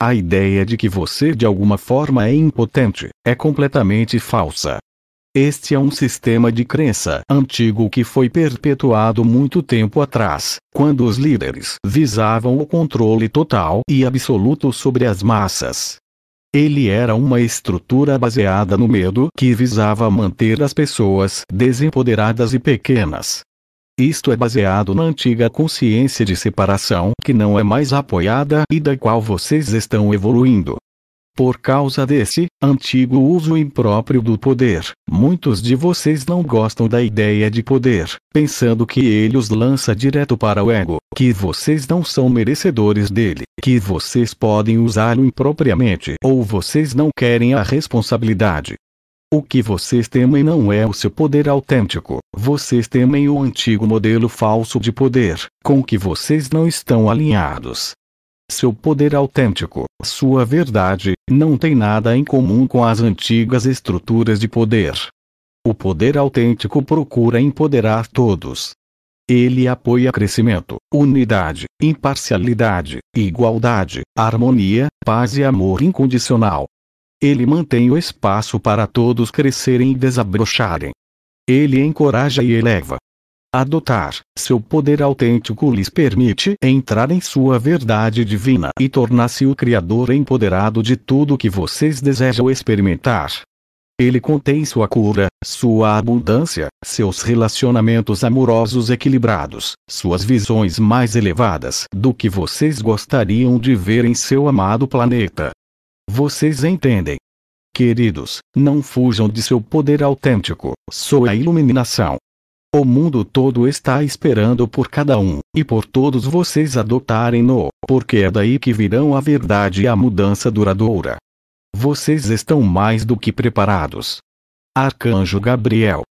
A ideia de que você de alguma forma é impotente é completamente falsa. Este é um sistema de crença antigo que foi perpetuado muito tempo atrás, quando os líderes visavam o controle total e absoluto sobre as massas. Ele era uma estrutura baseada no medo que visava manter as pessoas desempoderadas e pequenas. Isto é baseado na antiga consciência de separação que não é mais apoiada e da qual vocês estão evoluindo. Por causa desse antigo uso impróprio do poder, muitos de vocês não gostam da ideia de poder, pensando que ele os lança direto para o ego, que vocês não são merecedores dele, que vocês podem usá-lo impropriamente ou vocês não querem a responsabilidade, o que vocês temem não é o seu poder autêntico, vocês temem o antigo modelo falso de poder, com que vocês não estão alinhados. Seu poder autêntico, sua verdade, não tem nada em comum com as antigas estruturas de poder. O poder autêntico procura empoderar todos. Ele apoia crescimento, unidade, imparcialidade, igualdade, harmonia, paz e amor incondicional. Ele mantém o espaço para todos crescerem e desabrocharem. Ele encoraja e eleva. Adotar seu poder autêntico lhes permite entrar em sua verdade divina e tornar-se o Criador empoderado de tudo que vocês desejam experimentar. Ele contém sua cura, sua abundância, seus relacionamentos amorosos equilibrados, suas visões mais elevadas do que vocês gostariam de ver em seu amado planeta. Vocês entendem? Queridos, não fujam de seu poder autêntico, sou a iluminação. O mundo todo está esperando por cada um, e por todos vocês adotarem-no, porque é daí que virão a verdade e a mudança duradoura. Vocês estão mais do que preparados. Arcanjo Gabriel,